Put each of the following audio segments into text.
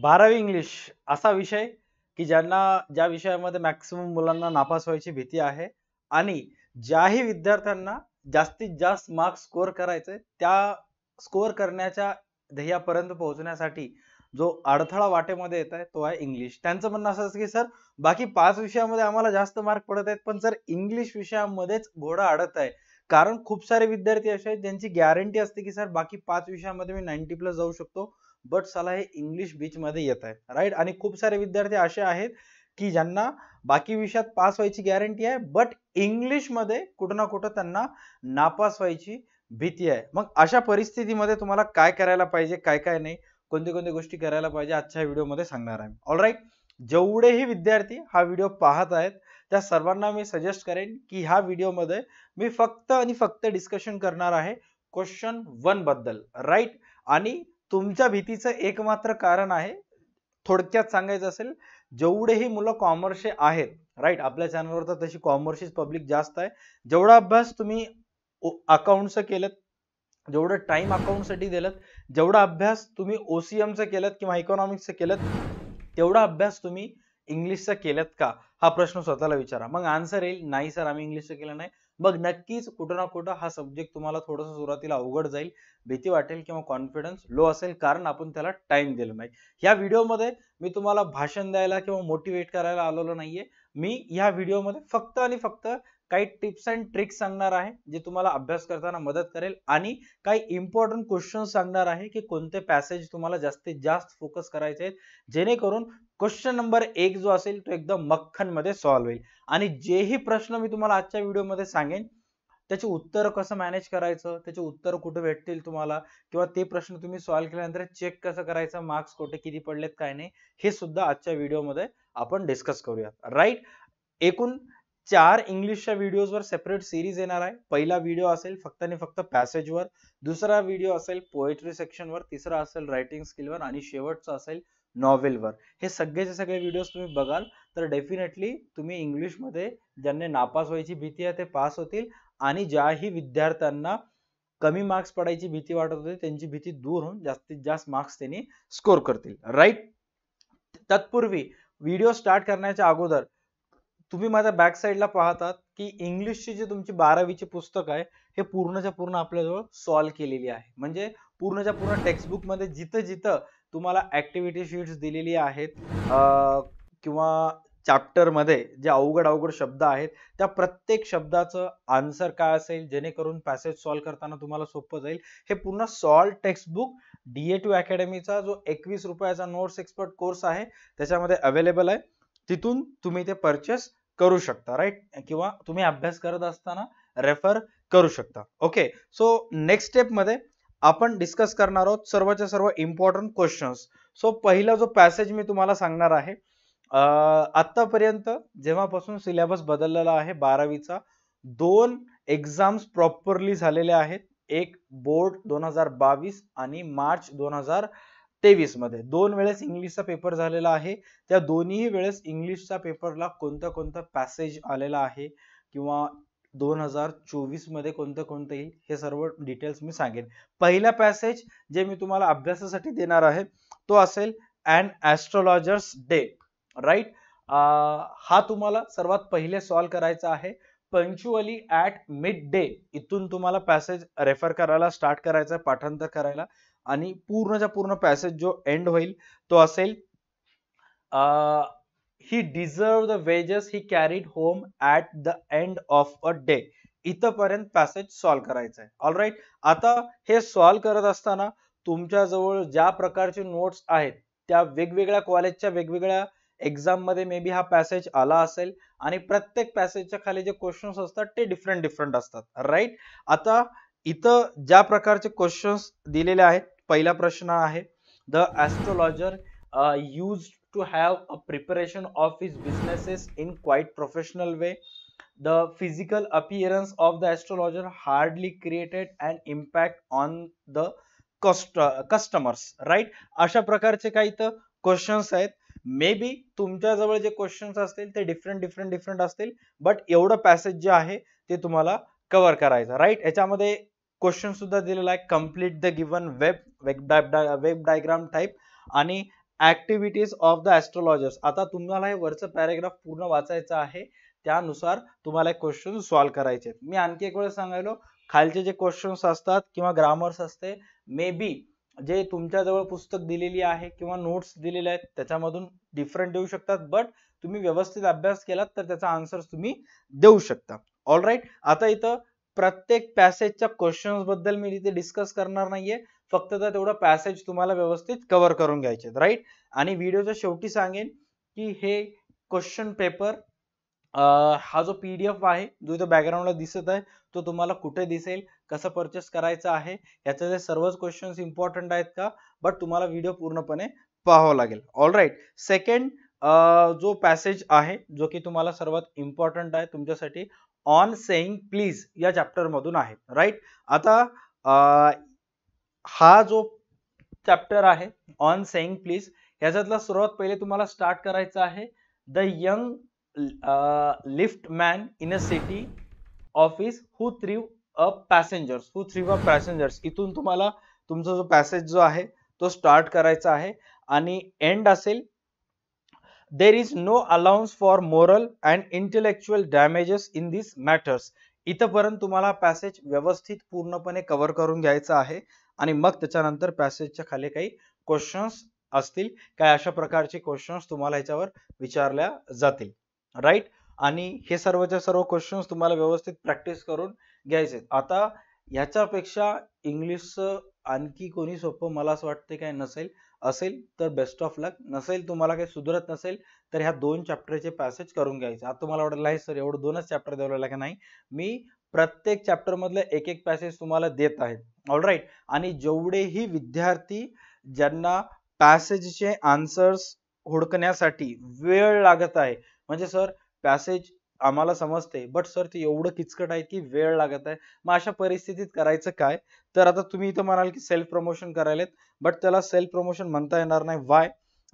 बारावी इंग्लिश असा विषय की ज्यांना ज्या विषयामध्ये मॅक्सिमम मुलांना नापास व्हायची भीती आहे आणि ज्याही विद्यार्थ्यांना जास्तीत जास्त मार्क्स स्कोअर करायचे त्या स्कोअर करण्याच्या ध्येयापर्यंत पोहोचण्यासाठी जो अडथळा वाटेमध्ये येत आहे तो आहे इंग्लिश त्यांचं म्हणणं असं की सर बाकी पाच विषयामध्ये आम्हाला जास्त मार्क पडत आहेत पण सर इंग्लिश विषयामध्येच घोडा अडत आहे कारण खूप सारे विद्यार्थी असे आहेत ज्यांची गॅरंटी असते की सर बाकी पाच विषयामध्ये मी नाईन्टी प्लस जाऊ शकतो बट साला हे इंग्लिश बीचमध्ये येत आहे राईट आणि खूप सारे विद्यार्थी असे आहेत की ज्यांना बाकी विषयात पास व्हायची गॅरंटी आहे बट इंग्लिशमध्ये कुठं ना कुठं त्यांना नापास व्हायची भीती आहे मग अशा परिस्थितीमध्ये तुम्हाला काय करायला पाहिजे काय काय नाही कोणती कोणती गोष्टी करायला पाहिजे आजच्या व्हिडिओमध्ये सांगणार आहे ऑलराईट जेवढेही विद्यार्थी हा व्हिडिओ पाहत आहेत त्या सर्वांना मी सजेस्ट करेन की ह्या व्हिडिओमध्ये मी फक्त आणि फक्त डिस्कशन करणार आहे क्वेश्चन वन बद्दल राईट आणि तुमच्या भीतीचं एकमात्र कारण आहे थोडक्यात सांगायचं असेल जेवढेही मुलं कॉमर्सचे आहेत राईट आपल्या चॅनलवर तर तशी कॉमर्सची पब्लिक जास्त आहे जेवढा अभ्यास तुम्ही अकाउंटचं केलं जेवढं टाइम अकाउंटसाठी दिलं जेवढा अभ्यास तुम्ही ओसीएमचा केलं किंवा इकॉनॉमिक्सचं केलं तेवढा अभ्यास तुम्ही इंग्लिशचा केल्यात का हा प्रश्न स्वतःला विचारा मग आन्सर येईल नाही सर आम्ही इंग्लिशचा केलं नाही मग नक्कीच कुठं ना कुठं हा सब्जेक्ट तुम्हाला थोडंसं सुरुवातीला अवघड जाईल भीती वाटेल किंवा कॉन्फिडन्स लो असेल कारण आपण त्याला टाइम दिलो नाही या व्हिडिओमध्ये मी तुम्हाला भाषण द्यायला किंवा मोटिवेट करायला आलेलो नाहीये मी या मध्ये फक्त आणि फक्त काही टिप्स अँड ट्रिक्स सांगणार आहे जे तुम्हाला अभ्यास करताना मदत करेल आणि काही इम्पॉर्टंट क्वेश्चन सांगणार आहे की कोणते पॅसेज तुम्हाला जास्तीत जास्त फोकस करायचे आहेत जेणेकरून क्वेश्चन नंबर एक जो असेल तो एकदम मध्ये सॉल्व्ह होईल आणि जेही प्रश्न मी तुम्हाला आजच्या व्हिडिओमध्ये सांगेन त्याचे उत्तर कसं मॅनेज करायचं त्याचे उत्तर कुठे भेटतील तुम्हाला किंवा ते प्रश्न तुम्ही सॉल्व्ह केल्यानंतर चेक कसं करायचं मार्क्स कुठे किती पडलेत काय नाही हे सुद्धा आजच्या व्हिडिओमध्ये आपण डिस्कस करूयात राईट एकूण चार इंग्लिशच्या व्हिडिओजवर सेपरेट सिरीज येणार आहे पहिला व्हिडिओ असेल फक्त आणि फक्त पॅसेजवर दुसरा व्हिडिओ असेल पोएट्री सेक्शनवर तिसरा असेल रायटिंग स्किलवर आणि शेवटचा असेल नॉवेलवर हे सगळेचे सगळे व्हिडिओज तुम्ही बघाल तर डेफिनेटली तुम्ही इंग्लिशमध्ये ज्यांना नापास व्हायची भीती आहे ते पास होतील आणि ज्याही विद्यार्थ्यांना कमी मार्क्स पडायची भीती वाटत होती त्यांची भीती दूर होऊन जास्तीत जास्त मार्क्स त्यांनी स्कोर करतील राईट तत्पूर्वी व्हिडिओ स्टार्ट करण्याच्या अगोदर तुम्ही माझ्या बॅक साईडला पाहतात की इंग्लिशची जी तुमची बारावीची पुस्तक आहे हे पूर्णच्या पूर्ण आपल्याजवळ सॉल्व केलेली आहे म्हणजे पूर्णच्या पूर्ण मध्ये जिथं जिथं तुम्हाला ऍक्टिव्हिटी शीट्स दिलेली आहेत किंवा चॅप्टरमध्ये जे अवघड अवघड शब्द आहेत त्या प्रत्येक शब्दाचं आन्सर काय असेल जेणेकरून पॅसेज सॉल्व्ह करताना तुम्हाला सोपं जाईल हे पूर्ण solve textbook D A two अकॅडमीचा जो एकवीस रुपयाचा नोट्स एक्सपर्ट कोर्स आहे त्याच्यामध्ये अवेलेबल आहे तिथून तुम्ही ते परचेस करू शकता राईट किंवा तुम्ही अभ्यास करत असताना रेफर करू शकता ओके सो नेक्स्ट स्टेपमध्ये आपण डिस्कस करणार आहोत सर्वच्या सर्व इम्पॉर्टंट क्वेश्चन्स सो पहिला जो पॅसेज मी तुम्हाला सांगणार आहे आत्तापर्यंत जेव्हापासून सिलेबस बदललेला आहे बारावीचा दोन एक्झाम्स प्रॉपरली झालेले आहेत एक बोर्ड दोन हजार बावीस आणि मार्च दोन हजार तेवीस मध्ये दोन वेळेस इंग्लिशचा पेपर झालेला आहे त्या दोन्ही वेळेस इंग्लिशच्या पेपरला कोणता कोणता पॅसेज आलेला आहे किंवा दोन हजार चोवीस मध्ये कोणतं कोणतं येईल हे सर्व डिटेल्स मी सांगेन पहिला पॅसेज जे मी तुम्हाला अभ्यासासाठी देणार आहे तो असेल अँड ॲस्ट्रोलॉजर्स डे राईट हा तुम्हाला सर्वात पहिले सॉल्व करायचा आहे पंच्युअली ऍट मिड डे इथून तुम्हाला पॅसेज रेफर करायला स्टार्ट करायचा आहे पाठांतर करायला आणि पूर्णच्या पूर्ण पॅसेज जो एंड होईल तो असेल he deserve the wages he carried home at the end of a day इथंपर्यंत पॅसेज सॉल्व्ह करायचं आहे ऑलराईट आता हे सॉल्व्ह करत असताना तुमच्याजवळ ज्या प्रकारचे नोट्स आहेत त्या वेगवेगळ्या कॉलेजच्या वेगवेगळ्या एक्झाम मध्ये मे बी हा पॅसेज आला असेल आणि प्रत्येक पॅसेजच्या खाली जे क्वेश्चन्स असतात ते डिफरंट डिफरंट असतात राईट आता इथं ज्या प्रकारचे क्वेश्चन्स दिलेले आहेत पहिला प्रश्न आहे the astrologer use to have a preparation of his businesses in quite professional way. The physical appearance of the astrologer hardly created an impact on the कस्ट कस्टमर्स राईट अशा प्रकारचे काही तर क्वेश्चन्स आहेत मे बी तुमच्याजवळ जे questions असतील ते डिफरंट डिफरंट डिफरंट असतील बट एवढं पॅसेज जे आहे ते तुम्हाला कव्हर करायचं राईट याच्यामध्ये क्वेश्चन सुद्धा दिलेला आहे complete the given web web डाय वेब डायग्राम टाईप आणि ऍक्टिव्हिटीज ऑफ द ऍस्ट्रॉलॉजर्स आता तुम्हाला हे वरचं पॅरेग्राफ पूर्ण वाचायचं आहे त्यानुसार तुम्हाला क्वेश्चन सॉल्व्ह करायचे मी आणखी एक वेळेस सांगायलो खालचे जे क्वेश्चन्स असतात किंवा ग्रामर्स असते मे बी जे तुमच्याजवळ पुस्तक दिलेली आहे किंवा नोट्स दिलेले आहेत त्याच्यामधून डिफरंट देऊ शकतात बट तुम्ही व्यवस्थित अभ्यास केलात तर त्याचा आन्सर तुम्ही देऊ शकता ऑल राईट आता इथं प्रत्येक पॅसेजच्या क्वेश्चन्स बद्दल मी तिथे डिस्कस करणार नाहीये फक्त तर तेवढं पॅसेज तुम्हाला व्यवस्थित कव्हर करून घ्यायचे राईट आणि व्हिडिओच्या शेवटी सांगेन की हे क्वेश्चन पेपर हा जो पी डी एफ आहे जो इथं बॅकग्राऊंडला दिसत आहे तो तुम्हाला कुठे दिसेल कसं परचेस करायचा आहे याचे जे सर्वच क्वेश्चन्स इम्पॉर्टंट आहेत का बट तुम्हाला व्हिडिओ पूर्णपणे पाहावा लागेल ऑल राईट सेकंड जो पॅसेज आहे जो की तुम्हाला सर्वात इम्पॉर्टंट आहे तुमच्यासाठी ऑन सेईंग प्लीज या चॅप्टरमधून आहे राईट आता हा जो चॅप्टर आहे ऑन सेईंग प्लीज ह्याच्यातला सुरुवात पहिले तुम्हाला स्टार्ट करायचं आहे the young lift man in a city office who threw a passengers who threw a passengers इथून तुम्हाला तुमचा जो पॅसेज जो आहे तो स्टार्ट करायचा आहे आणि एंड असेल there is no allowance for moral and intellectual damages in this matters इथंपर्यंत तुम्हाला पॅसेज व्यवस्थित पूर्णपणे कव्हर करून घ्यायचा आहे आणि मग त्याच्यानंतर पॅसेजच्या खाली काही क्वेश्चन्स असतील काय अशा प्रकारचे क्वेश्चन्स तुम्हाला ह्याच्यावर विचारल्या जातील राईट आणि हे सर्वच्या सर्व क्वेश्चन्स तुम्हाला व्यवस्थित प्रॅक्टिस करून घ्यायचे आता ह्याच्यापेक्षा इंग्लिशचं आणखी कोणी सोपं मला असं वाटतं काय नसेल असेल तर बेस्ट ऑफ लक नसेल तुम्हाला काही सुधरत नसेल तर ह्या दोन चॅप्टरचे पॅसेज करून घ्यायचे आता तुम्हाला वाटलं नाही सर एवढं दोनच चॅप्टर दिलेलं का नाही मी प्रत्येक मधले एक एक पॅसेज तुम्हाला देत आहेत राईट आणि जेवढेही विद्यार्थी ज्यांना पॅसेजचे आन्सर्स हुडकण्यासाठी वेळ लागत आहे म्हणजे सर पॅसेज आम्हाला समजते बट सर ते एवढं किचकट आहे की वेळ लागत आहे मग अशा परिस्थितीत करायचं काय तर आता तुम्ही इथं म्हणाल की सेल्फ प्रमोशन करायलेत बट त्याला सेल्फ प्रमोशन म्हणता येणार नाही वाय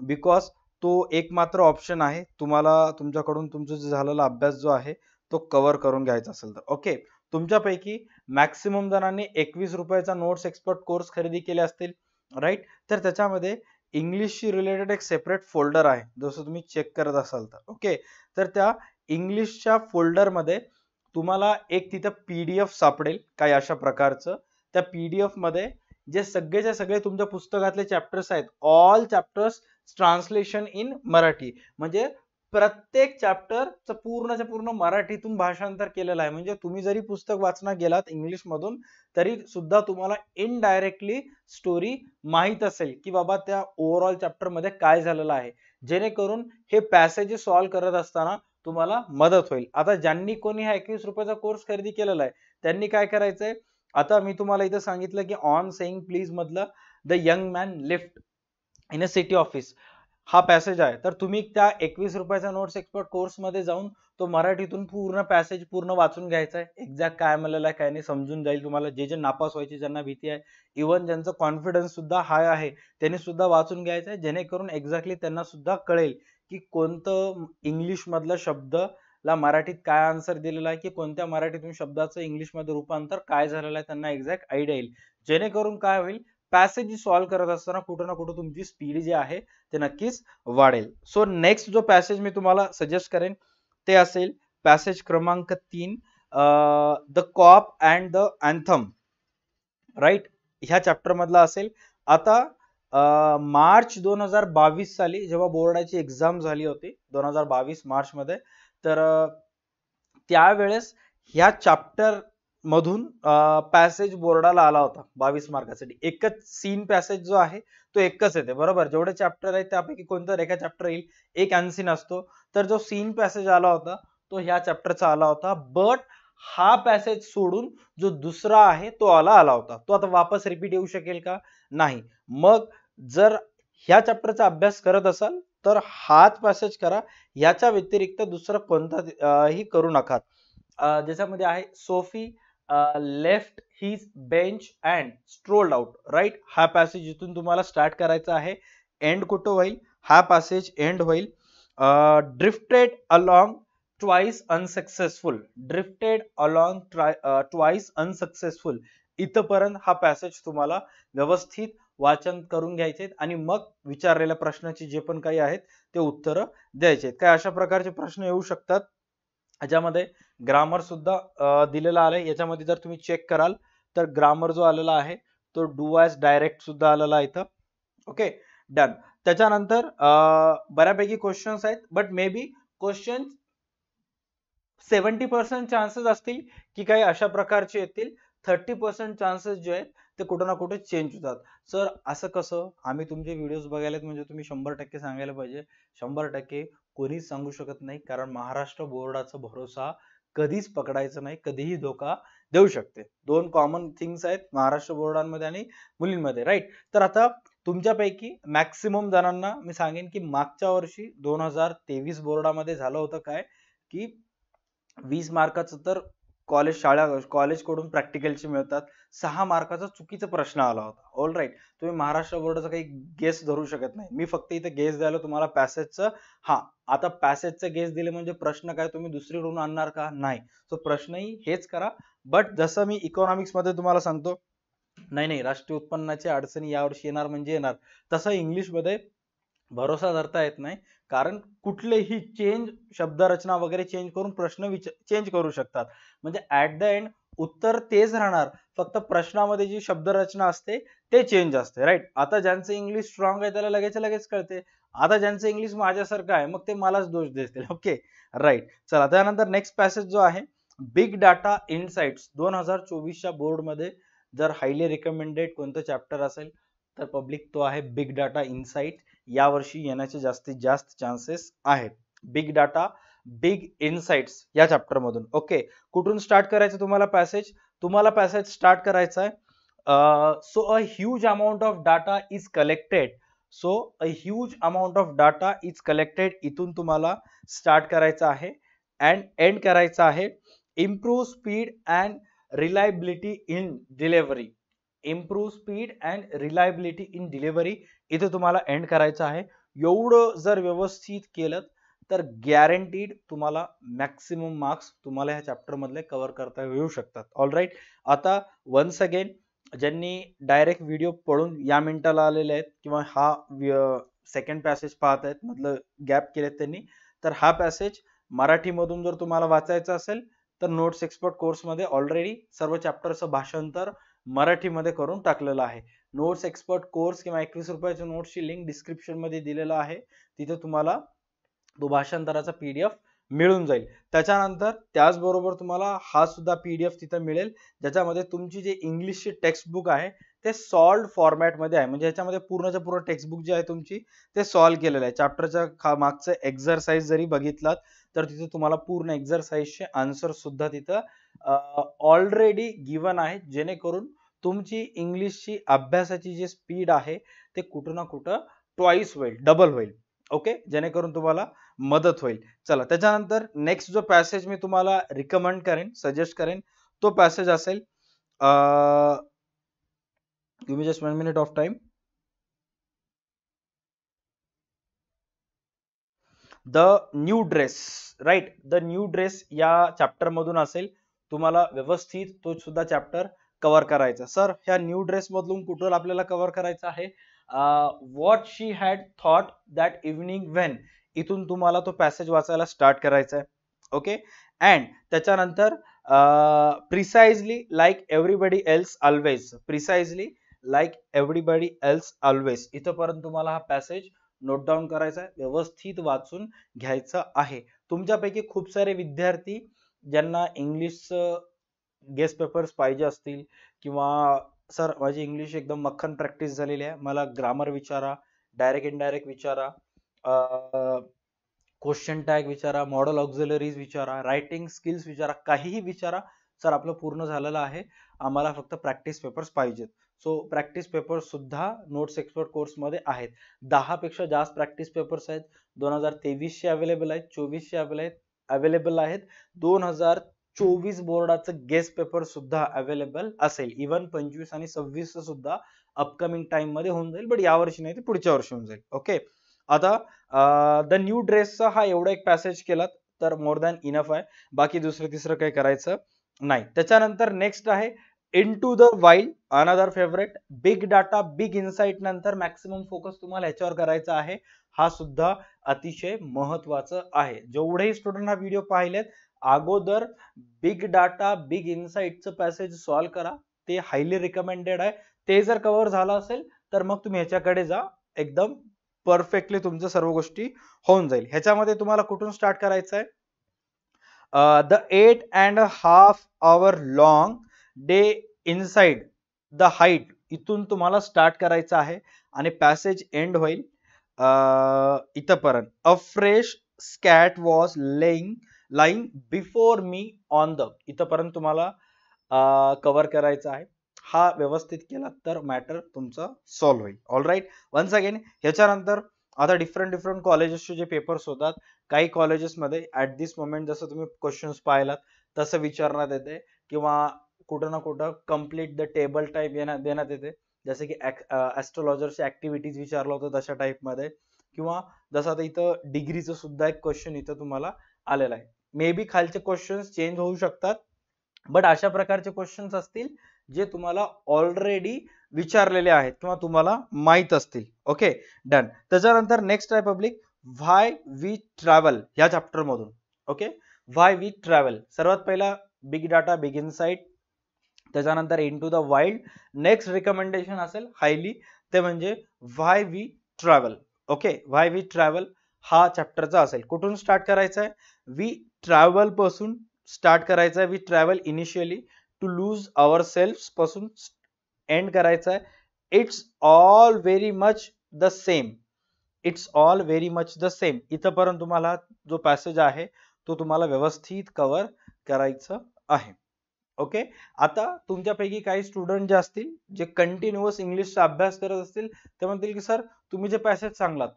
बिकॉज तो एक मात्र ऑप्शन आहे तुम्हाला तुमच्याकडून तुमचं जे झालेला अभ्यास जो आहे तो कव्हर करून घ्यायचा असेल तर ओके तुमच्यापैकी मॅक्सिमम जणांनी एकवीस रुपयाचा नोट्स एक्सपर्ट कोर्स खरेदी केले असतील राईट तर त्याच्यामध्ये इंग्लिशशी रिलेटेड एक सेपरेट फोल्डर आहे जसं तुम्ही चेक करत असाल तर ओके तर त्या इंग्लिशच्या फोल्डरमध्ये तुम्हाला एक तिथं पी डी एफ सापडेल काही अशा प्रकारचं त्या पी डी एफमध्ये जे सगळेच्या सगळे तुमच्या पुस्तकातले चॅप्टर्स आहेत all chapters translation in Marathi म्हणजे प्रत्येक चॅप्टरचं पूर्णच्या पूर्ण मराठीतून भाषांतर केलेलं आहे म्हणजे तुम्ही जरी पुस्तक वाचना गेलात इंग्लिश मधून तरी सुद्धा तुम्हाला इनडायरेक्टली स्टोरी माहीत असेल की बाबा त्या ओव्हरऑल मध्ये काय झालेलं आहे जेणेकरून हे पॅसेजेस सॉल्व्ह करत असताना तुम्हाला मदत होईल आता ज्यांनी कोणी हा एकवीस रुपयाचा कोर्स खरेदी केलेला आहे त्यांनी काय करायचंय आता मी तुम्हाला इथं सांगितलं की ऑन सेइंग प्लीज मधलं the young man lift in a city office हा पॅसेज आहे तर तुम्ही त्या एकवीस रुपयाचा नोट्स एक्सपर्ट कोर्समध्ये जाऊन तो मराठीतून पूर्ण पॅसेज पूर्ण वाचून घ्यायचा आहे एक्झॅक्ट काय म्हणलेलं आहे काय नाही समजून जाईल तुम्हाला जे जे नापास व्हायचे ज्यांना भीती आहे इव्हन ज्यांचं कॉन्फिडन्स सुद्धा हाय आहे त्यांनी सुद्धा वाचून घ्यायचं आहे जेणेकरून एक्झॅक्टली त्यांना सुद्धा कळेल की कोणतं इंग्लिशमधलं शब्द ला मराठीत काय आन्सर दिलेला आहे की कोणत्या मराठीतून शब्दाचं इंग्लिशमध्ये रूपांतर काय झालेलं आहे त्यांना एक्झॅक्ट आयडिया येईल जेणेकरून काय होईल पॅसेज सॉल्व करत असताना कुठं ना कुठं तुमची स्पीड जी आहे ते नक्कीच वाढेल सो नेक्स्ट जो पॅसेज मी तुम्हाला सजेस्ट करेन ते असेल पॅसेज क्रमांक तीन the cop and the anthem right ह्या चॅप्टर मधला असेल आता मार्च दोन हजार बावीस साली जेव्हा बोर्डाची एक्झाम झाली होती दोन हजार बावीस मार्चमध्ये तर त्यावेळेस ह्या चॅप्टर मधून पॅसेज बोर्डाला आला होता बावीस मार्कासाठी एकच सीन पॅसेज जो आहे तो एकच येते बरोबर जेवढे चॅप्टर आहेत त्यापैकी कोणतं रेखा चॅप्टर येईल एक अनसीन असतो तर जो सीन पॅसेज आला होता तो ह्या चॅप्टरचा आला होता बट हा पॅसेज सोडून जो दुसरा आहे तो आला आला होता तो आता वापस रिपीट येऊ शकेल का नाही मग जर ह्या चॅप्टरचा अभ्यास करत असाल तर हाच पॅसेज करा ह्याच्या व्यतिरिक्त दुसरं ही करू नका ज्याच्यामध्ये आहे Soapy left his bench and strolled out right हा पॅसेज इथून तुम्हाला स्टार्ट करायचा आहे एंड कुठं होईल हा पॅसेज एंड होईल drifted along twice unsuccessful drifted along twice unsuccessful इथंपर्यंत हा पॅसेज तुम्हाला व्यवस्थित वाचन करून घ्यायचे आणि मग विचारलेल्या प्रश्नाचे जे पण काही आहेत ते उत्तरं द्यायचे आहेत काय अशा प्रकारचे प्रश्न येऊ शकतात ज्यामध्ये ग्रामर सुद्धा दिलेला आलाय याच्यामध्ये जर तुम्ही चेक कराल तर ग्रामर जो आलेला आहे तो डू एस डायरेक्ट सुद्धा आलेला आहे इथं ओके डन त्याच्यानंतर बऱ्यापैकी क्वेश्चन्स आहेत but may be question seventy percent chances असतील की काही अशा प्रकारचे येतील थर्टी पर्सेंट चान्सेस जे आहेत ते कुठं ना कुठे चेंज होतात सर असं कसं आम्ही तुमचे व्हिडिओज बघायला म्हणजे तुम्ही शंभर टक्के सांगायला पाहिजे शंभर टक्के कोणीच सांगू शकत नाही कारण महाराष्ट्र बोर्डाचा भरोसा कधीच पकडायचं नाही कधीही धोका देऊ शकते दोन कॉमन थिंग्स आहेत महाराष्ट्र बोर्डांमध्ये आणि मुलींमध्ये राईट तर आता तुमच्यापैकी मॅक्सिमम जणांना मी सांगेन की मागच्या वर्षी दोन हजार तेवीस बोर्डामध्ये झालं होतं काय की वीस मार्काचं तर कॉलेज शाळा कॉलेजकडून प्रॅक्टिकलचे मिळतात सहा मार्काचा चुकीचा प्रश्न आला होता ऑल राईट तुम्ही महाराष्ट्र बोर्डाचा काही गेस धरू शकत नाही मी फक्त इथे गेस द्यायला तुम्हाला पॅसेजचं हा आता पॅसेजचं गेस दिले म्हणजे प्रश्न काय तुम्ही दुसरीकडून आणणार का नाही सो प्रश्नही हेच करा बट जसं मी इकॉनॉमिक्समध्ये तुम्हाला सांगतो नाही नाही राष्ट्रीय उत्पन्नाची अडचणी यावर्षी येणार म्हणजे येणार तसं इंग्लिशमध्ये भरोसा धरता येत नाही कारण कुठलेही चेंज शब्दरचना वगैरे चेंज करून प्रश्न विच चेंज करू शकतात म्हणजे ॲट द एंड उत्तर तेच राहणार फक्त प्रश्नामध्ये जी शब्दरचना असते ते चेंज असते राईट आता ज्यांचं इंग्लिश स्ट्रॉंग आहे त्याला लगेच लगेच कळते आता ज्यांचं इंग्लिश माझ्यासारखं आहे मग ते मलाच दोष देतील ओके राईट चला त्यानंतर नेक्स्ट पॅसेज जो आहे बिग डाटा इनसाइट्स दोन हजार चोवीसच्या बोर्डमध्ये जर हायली रिकमेंडेड कोणतं चॅप्टर असेल तर पब्लिक तो आहे बिग डाटा इन्साइट यावर्षी येण्याचे जास्तीत जास्त चान्सेस आहेत बिग डाटा बिग इन्साइट्स या चॅप्टरमधून ओके कुठून स्टार्ट करायचं तुम्हाला पॅसेज तुम्हाला पॅसेज स्टार्ट करायचा आहे so a huge amount of data is collected so a huge amount of data is collected इथून तुम्हाला स्टार्ट करायचं आहे अँड एंड करायचं आहे improve speed and reliability in delivery improve speed and reliability in delivery इथे तुम्हाला end करायचं आहे एवढं जर व्यवस्थित केलं तर गॅरंटीड तुम्हाला मॅक्सिमम मार्क्स तुम्हाला ह्या चॅप्टरमधले कव्हर करता येऊ शकतात ऑल राईट आता वन्स अगेन ज्यांनी डायरेक्ट व्हिडिओ पळून या मिनिटाला आलेले आहेत किंवा हा सेकंड पॅसेज पाहत आहेत मधलं गॅप केलेत त्यांनी तर हा पॅसेज मराठीमधून जर तुम्हाला वाचायचा असेल तर नोट्स एक्सपर्ट कोर्समध्ये ऑलरेडी सर्व चॅप्टरचं भाषांतर मराठीमध्ये करून टाकलेला आहे नोट्स एक्सपर्ट कोर्स किंवा एकवीस रुपयाच्या नोट्सची लिंक डिस्क्रिप्शनमध्ये दिलेला आहे तिथे तुम्हाला तो भाषांतराचा पी डी एफ मिळून जाईल त्याच्यानंतर त्याचबरोबर तुम्हाला हा सुद्धा पी डी एफ तिथं मिळेल ज्याच्यामध्ये तुमची जे इंग्लिशची टेक्स्टबुक आहे ते सॉल्ड फॉर्मॅटमध्ये आहे म्हणजे याच्यामध्ये पूर्णच्या पूर्ण टेक्स्टबुक जे आहे तुमची ते सॉल्व केलेलं आहे चॅप्टरच्या खा मागचं एक्झरसाइज जरी बघितलात तर तिथे तुम्हाला पूर्ण एक्झरसाइजचे आन्सर सुद्धा तिथं ऑलरेडी गिवन आहे जेणेकरून तुमची इंग्लिशची अभ्यासाची जी स्पीड आहे ते कुठं ना कुठं ट्वाइस होईल डबल होईल ओके जेणेकरून तुम्हाला मदत होईल चला त्याच्यानंतर नेक्स्ट जो पॅसेज मी तुम्हाला रिकमेंड करेन सजेस्ट करेन तो पॅसेज असेल मी just one minute of time the new dress right the new dress या मधून असेल तुम्हाला व्यवस्थित तो सुद्धा चॅप्टर कव्हर करायचं सर ह्या न्यू ड्रेसमधून कुठून आपल्याला कव्हर करायचं आहे what she had thought that evening when इथून तुम्हाला तो पॅसेज वाचायला स्टार्ट करायचा आहे ओके अँड त्याच्यानंतर precisely like everybody else always precisely like everybody else always इथंपर्यंत तुम्हाला हा पॅसेज नोट डाऊन करायचा आहे व्यवस्थित वाचून घ्यायचं आहे तुमच्यापैकी खूप सारे विद्यार्थी ज्यांना इंग्लिशचं गेस्ट पेपर्स पाहिजे असतील किंवा सर माझी इंग्लिश एकदम मक्खन प्रॅक्टिस झालेली आहे मला ग्रामर विचारा डायरेक्ट इनडायरेक्ट विचारा क्वेश्चन टॅग विचारा मॉडल ऑक्झिलरीज विचारा रायटिंग स्किल्स विचारा काहीही विचारा सर आपलं पूर्ण झालेलं आहे आम्हाला फक्त प्रॅक्टिस पेपर्स पाहिजेत सो प्रॅक्टिस पेपर्स सुद्धा नोट्स एक्सपर्ट कोर्समध्ये आहेत दहापेक्षा जास्त प्रॅक्टिस पेपर्स आहेत दोन हजार तेवीसशे अवेलेबल आहेत चोवीसशे अवेलेबल आहेत अवेलेबल आहेत दोन हजार चोवीस बोर्डाचं गेस्ट पेपर सुद्धा अवेलेबल असेल इव्हन पंचवीस आणि सव्वीस सुद्धा अपकमिंग टाइम मध्ये होऊन जाईल बट वर्षी नाही ते पुढच्या वर्षी होऊन जाईल ओके आता द न्यू ड्रेसचा हा एवढा एक पॅसेज केला तर मोर दॅन इनफ आहे बाकी दुसरं तिसरं काही करायचं नाही त्याच्यानंतर नेक्स्ट आहे into the wild another favourite big data big insight नंतर मॅक्सिमम फोकस तुम्हाला ह्याच्यावर करायचा आहे हा सुद्धा अतिशय महत्वाचं आहे जेवढेही स्टुडंट हा व्हिडिओ पाहिलेत अगोदर बिग डाटा बिग इन्साइटचं पॅसेज सॉल्व्ह करा ते हायली रिकमेंडेड आहे ते जर कव्हर झालं असेल तर मग तुम्ही ह्याच्याकडे जा एकदम परफेक्टली तुमचं सर्व गोष्टी होऊन जाईल ह्याच्यामध्ये तुम्हाला कुठून स्टार्ट करायचं आहे the eight and half hour long day inside the height इथून तुम्हाला स्टार्ट करायचं आहे आणि पॅसेज एंड होईल इथपर्यंत a fresh scat was laying line before me on the इथंपर्यंत तुम्हाला कवर करायचा आहे हा व्यवस्थित केला तर मॅटर तुमचा सॉल्व्ह होईल ऑल राईट वन्स अगेन ह्याच्यानंतर आता डिफरंट डिफरंट कॉलेजेसचे जे पेपर्स होतात काही कॉलेजेसमध्ये ॲट दिस मोमेंट जसं तुम्ही क्वेश्चन्स पाहिलात तसं विचारण्यात येते किंवा कुठं ना कुठं कम्प्लीट द टेबल टाईप येण्या देण्यात येते जसं की ॲस्ट्रॉलॉजरच्या ऍक्टिव्हिटीज विचारलं होतं तशा टाईपमध्ये किंवा जसं आता इथं डिग्रीचं सुद्धा एक क्वेश्चन इथं तुम्हाला आलेला आहे मे बी खालचे क्वेश्चन्स चेंज होऊ शकतात बट अशा प्रकारचे क्वेश्चन्स असतील जे तुम्हाला ऑलरेडी विचारलेले आहेत किंवा तुम्हाला माहीत असतील ओके डन त्याच्यानंतर नेक्स्ट आहे पब्लिक व्हाय वी ट्रॅव्हल ह्या चॅप्टरमधून ओके व्हाय वी ट्रॅव्हल सर्वात पहिला बिग डाटा बिग साईट त्याच्यानंतर into the wild next recommendation असेल हायली ते म्हणजे why we travel okay why we travel हा चॅप्टरचा असेल कुठून स्टार्ट करायचं आहे वी ट्रॅव्हलपासून स्टार्ट करायचा आहे we travel initially to lose our self पासून एंड करायचा आहे it's all very much the same it's all very much the same इथंपर्यंत तुम्हाला जो पॅसेज आहे तो तुम्हाला व्यवस्थित कव्हर करायचं आहे ओके आता तुमच्यापैकी काही स्टुडंट जे असतील जे कंटिन्युअस इंग्लिशचा अभ्यास करत असतील ते म्हणतील की सर तुम्ही जे पॅसेज सांगलात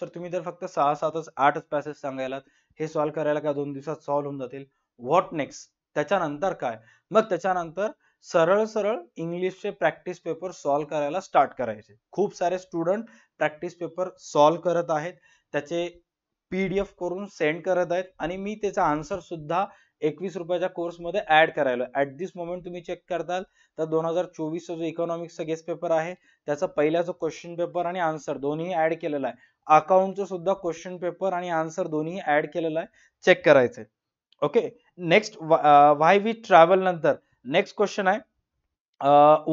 सर तुम्ही जर फक्त सहा सातच आठच पॅसेज सांगायलात हे सॉल्व्ह करायला काय दोन दिवसात सॉल्व्ह होऊन जातील व्हॉट नेक्स्ट त्याच्यानंतर काय मग त्याच्यानंतर सरळ सरळ इंग्लिशचे प्रॅक्टिस पेपर सॉल्व्ह करायला स्टार्ट करायचे खूप सारे स्टुडंट प्रॅक्टिस पेपर सॉल्व्ह करत आहेत त्याचे पीडीएफ करून सेंड करत आहेत आणि मी त्याचा आन्सर सुद्धा एकवीस रुपयाच्या कोर्समध्ये ऍड करायला ऍट दिस मोमेंट तुम्ही चेक करताल तर दोन हजार चोवीसचा जो इकॉनॉमिक्सचा गेस्ट पेपर आहे त्याचा पहिला जो क्वेश्चन पेपर आणि आन्सर दोन्ही ऍड केलेला आहे अकाउंटचं सुद्धा क्वेश्चन पेपर आणि आन्सर दोन्ही ऍड केलेला आहे चेक करायचंय okay next why we travel नंतर नेक्स्ट क्वेश्चन आहे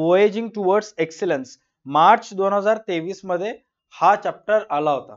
वोएजिंग टुवर्ड्स एक्सिलन्स मार्च दोन हजार तेवीस मध्ये हा चॅप्टर आला होता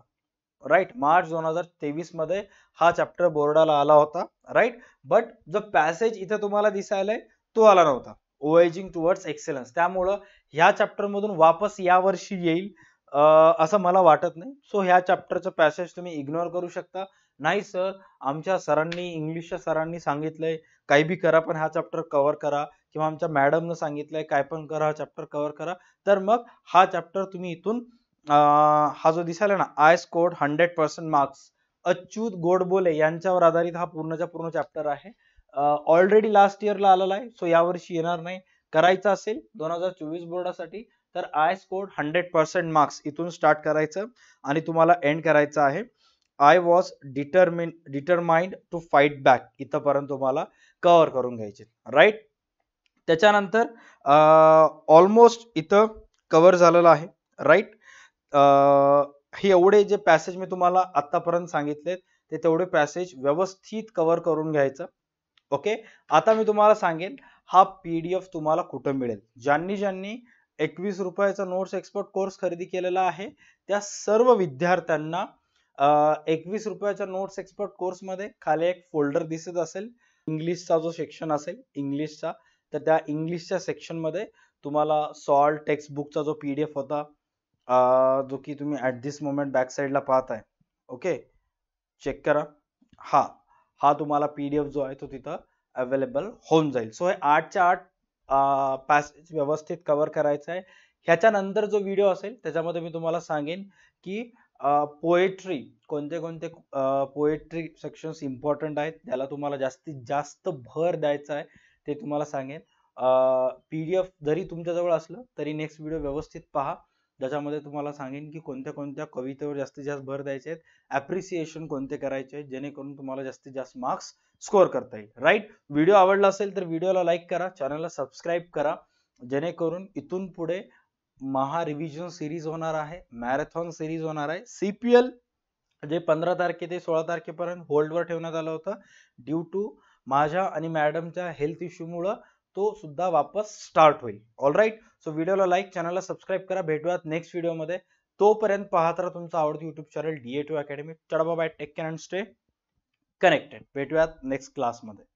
राईट मार्च दोन हजार तेवीस मध्ये हा चॅप्टर बोर्डाला आला होता राईट बट जो पॅसेज इथे तुम्हाला दिसायलाय तो आला नव्हता ओएजिंग टुवर्ड्स एक्सेलन्स त्यामुळं ह्या मधून वापस या वर्षी येईल असं मला वाटत नाही सो ह्या चॅप्टरचं पॅसेज तुम्ही इग्नोर करू शकता नाही सर आमच्या सरांनी इंग्लिशच्या सरांनी सांगितलंय काही बी करा पण हा चॅप्टर कव्हर करा किंवा आमच्या मॅडमनं सांगितलंय काय पण करा हा चॅप्टर कव्हर करा तर मग हा चॅप्टर तुम्ही इथून हा जो दिसायला ना I scored hundred percent marks Achyut Godbole यांच्यावर आधारित हा पूर्णच्या पूर्ण चॅप्टर आहे ऑलरेडी लास्ट इयरला आलेला आहे सो यावर्षी येणार नाही करायचं असेल दोन हजार चोवीस बोर्डासाठी तर I score hundred percent marks इथून स्टार्ट करायचं आणि तुम्हाला एंड करायचं आहे I was determine determined to fight back इथंपर्यंत तुम्हाला कव्हर करून घ्यायचे राईट त्याच्यानंतर ऑलमोस्ट इथं कव्हर झालेलं आहे राईट हे एवढे जे पॅसेज मी तुम्हाला आतापर्यंत सांगितलेत ते तेवढे पॅसेज व्यवस्थित कव्हर करून घ्यायचं ओके आता मी तुम्हाला सांगेन हा पीडीएफ तुम्हाला कुठं मिळेल ज्यांनी ज्यांनी एकवीस रुपयाचा नोट्स एक्सपर्ट कोर्स खरेदी केलेला आहे त्या सर्व विद्यार्थ्यांना एकवीस रुपयाच्या नोट्स एक्सपर्ट कोर्समध्ये खाली एक फोल्डर दिसत असेल इंग्लिशचा जो सेक्शन असेल इंग्लिशचा तर त्या इंग्लिशच्या सेक्शनमध्ये तुम्हाला सॉल्ट टेक्स्टबुकचा जो पी डी एफ होता जो की तुम्ही ॲट दिस मोमेंट बॅक साईडला पाहताय ओके चेक करा हा हा तुम्हाला पी डी एफ जो आहे तो तिथं अवेलेबल होऊन जाईल सो हे आठच्या आठ पॅसेज व्यवस्थित कव्हर करायचा आहे ह्याच्यानंतर जो व्हिडिओ असेल त्याच्यामध्ये मी तुम्हाला सांगेन की पोएट्री कोणते कोणते पोएट्री सेक्शन्स इम्पॉर्टंट आहेत त्याला तुम्हाला जास्तीत जास्त भर द्यायचा आहे ते तुम्हाला सांगेन पी डी एफ जरी तुमच्याजवळ असलं तरी नेक्स्ट व्हिडिओ व्यवस्थित पहा ज्याच्यामध्ये तुम्हाला सांगेन की कोणत्या कोणत्या कवितेवर जास्तीत जास्त भर द्यायचे आहेत ॲप्रिसिएशन कोणते करायचे आहेत जेणेकरून तुम्हाला जास्तीत जास्त मार्क्स स्कोअर करता येईल राईट व्हिडिओ आवडला असेल तर व्हिडिओला लाईक करा चॅनलला सबस्क्राईब करा जेणेकरून इथून पुढे महा रिव्हिजन सिरीज होणार आहे मॅरेथॉन सिरीज होणार आहे एल जे पंधरा तारखे ते सोळा तारखेपर्यंत होल्डवर ठेवण्यात आलं होतं ड्यू टू माझ्या आणि मॅडमच्या हेल्थ इश्यूमुळं तो सुद्धा वापस स्टार्ट होईल राईट सो व्हिडिओला लाईक चॅनलला सबस्क्राईब करा भेटूयात नेक्स्ट व्हिडिओमध्ये तोपर्यंत पाहत राहा तुमचा आवडतं YouTube channel DA two academy चढबा bye take care and stay connected भेटूयात नेक्स्ट क्लासमध्ये